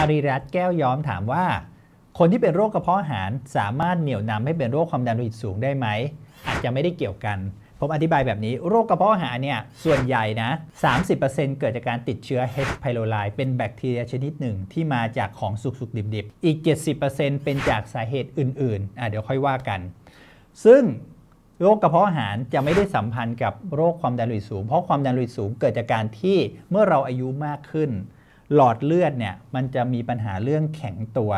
อารีรัตแก้วย้อมถามว่า คนที่เป็นโรคกระเพาะอาหารสามารถเหนี่ยวนำให้เป็นโรคความดันโลหิตสูงได้ไหม อาจจะไม่ได้เกี่ยวกัน ผมอธิบายแบบนี้ โรคกระเพาะอาหารเนี่ยส่วนใหญ่นะ 30%เเกิดจากการติดเชื้อ H. pylori เป็นแบคทีเรียชนิดหนึ่ง ที่มาจากของสุกสุกดิบบอีก 70%เป็นจากสาเหตุอื่นๆอ่ะเดี๋ยวค่อยว่ากัน ซึ่งโรคกระเพาะอาหารจะไม่ได้สัมพันธ์กับโรคความดันโลหิตสูงเพราะความดันโลหิตสูงเกิดจากการที่เมื่อเราอายุมากขึ้นหลอดเลือดเนี่ยมันจะมีปัญหาเรื่องแข็งตัว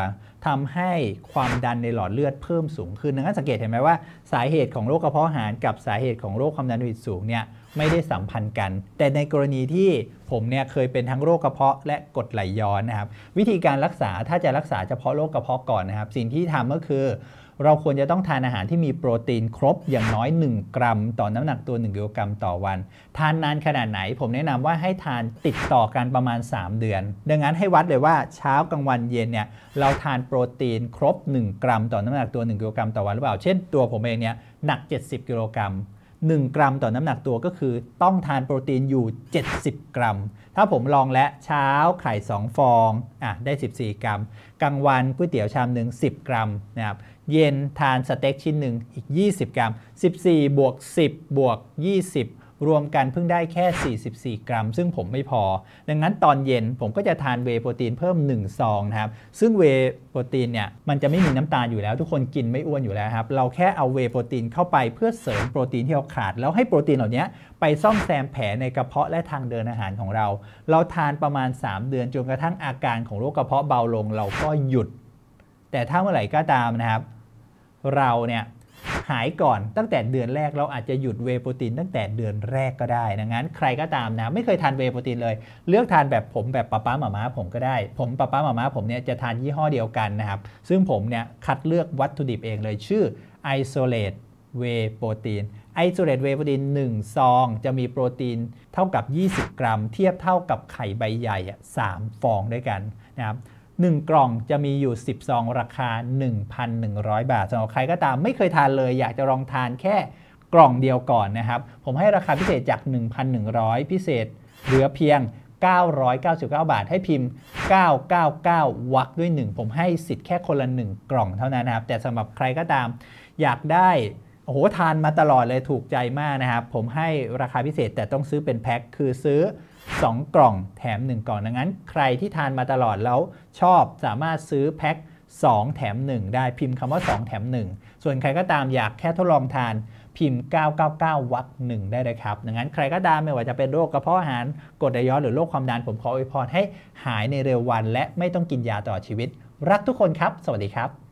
ทำให้ความดันในหลอดเลือดเพิ่มสูง ขึ้นดังนั้นสังเกตเห็นไหมว่า สาเหตุของโรคกระเพาะอาหารกับสาเหตุของโรคความดันโลหิตสูงเนี่ยไม่ได้สัมพันธ์กัน แต่ในกรณีที่ผมเนี่ยเคยเป็นทั้งโรคกระเพาะและกรดไหลย้อนนะครับ วิธีการรักษาถ้าจะรักษาเฉพาะโรคกระเพาะก่อนนะครับสิ่งที่ทำก็คือเราควรจะต้องทานอาหารที่มีโปรตีนครบอย่างน้อย 1 กรัมต่อน้ำหนักตัว 1 กิโลกรัมต่อวัน ทานนานขนาดไหนผมแนะนำว่าให้ทานติดต่อกันประมาณ 3 เดือน ดังนั้นให้วัดเลยว่าเช้ากลางวันเย็นเนี่ยเราทานโปรตีนครบ 1 กรัมต่อน้ำหนักตัว1กิโลกรัมต่อวันหรือเปล่าเช่นตัวผมเองเนี่ยหนัก 70 กิโลกรัม1 กรัมต่อน้ำหนักตัวก็คือต้องทานโปรตีนอยู่ 70 กรัม ถ้าผมลองและเช้าไข่ 2 ฟองอ่ะได้ 14 กรัมกลางวันก๋วยเตี๋ยวชามหนึ่ง10 กรัมนะครับเย็นทานสเต็กชิ้นหนึ่งอีก 20 กรัม 14 บวก 10 บวก 20รวมกันเพิ่งได้แค่ 44 กรัม ซึ่งผมไม่พอ ดังนั้นตอนเย็นผมก็จะทานเวโปรตีนเพิ่ม 1 ซองนะครับ ซึ่งเวโปรตีนเนี่ยมันจะไม่มีน้ำตาลอยู่แล้ว ทุกคนกินไม่อ้วนอยู่แล้วครับ เราแค่เอาเวโปรตีนเข้าไปเพื่อเสริมโปรตีนที่เราขาด แล้วให้โปรตีนเหล่านี้ ไปซ่อมแซมแผลในกระเพาะและทางเดินอาหารของเรา เราทานประมาณ 3 เดือน จนกระทั่งอาการของโรคกระเพาะเบาลง เราก็หยุด แต่ถ้าเมื่อไหร่ก็ตามนะครับ เราเนี่ยหายก่อนตั้งแต่เดือนแรกเราอาจจะหยุดเวโปรตีน ตั้งแต่เดือนแรกก็ได้นะงั้นใครก็ตามนะไม่เคยทานเวโปรตีนเลย เลือกทานแบบผมแบบป้าป้าหมาม้าผมก็ได้ ผมป้าป้าหมาม้าผมเนี่ยจะทานยี่ห้อเดียวกันนะครับซึ่งผมเนี่ยคัดเลือกวัตถุดิบเองเลยชื่อ isolate เวโปรตีนไอโซเลตเวโปรตีน1ซอง จะมีโปรตีนเท่ากับ 20 กรัม เทียบเท่ากับไข่ใบใหญ่ 3 ฟองด้วยกันนะครับ1กล่องจะมีอยู่ 12 ราคา 1,100 บาทสำหรับใครก็ตามไม่เคยทานเลย อยากจะลองทานแค่กล่องเดียวก่อนนะครับ ผมให้ราคาพิเศษจาก 1,100 พิเศษเหลือเพียง 999 บาทให้พิมพ์ 999วักด้วย 1 ผมให้สิทธิ์แค่คนละ 1 กล่องเท่านั้นนะครับแต่สำหรับใครก็ตาม อยากได้โอ้โหทานมาตลอดเลยถูกใจมากนะครับ ผมให้ราคาพิเศษแต่ต้องซื้อเป็นแพ็คคือซื้อ 2 กล่องแถม 1กล่องดังนั้น ใครที่ทานมาตลอดแล้วชอบสามารถซื้อแพ็ค2 แถม 1 ได้พิมพ์คำว่า 2 แถม 1 ส่วนใครก็ตามอยากแค่ทดลองทานพิมพ์ 999 วักหนึ่งได้เลยครับ ดังนั้นใครก็ตามไม่ว่าจะเป็นโรคกระเพาะอาหารกรดไดย้อนหรือโรคความดันผมขออวยพรให้หายในเร็ววัน และไม่ต้องกินยาต่อชีวิต รักทุกคนครับสวัสดีครับ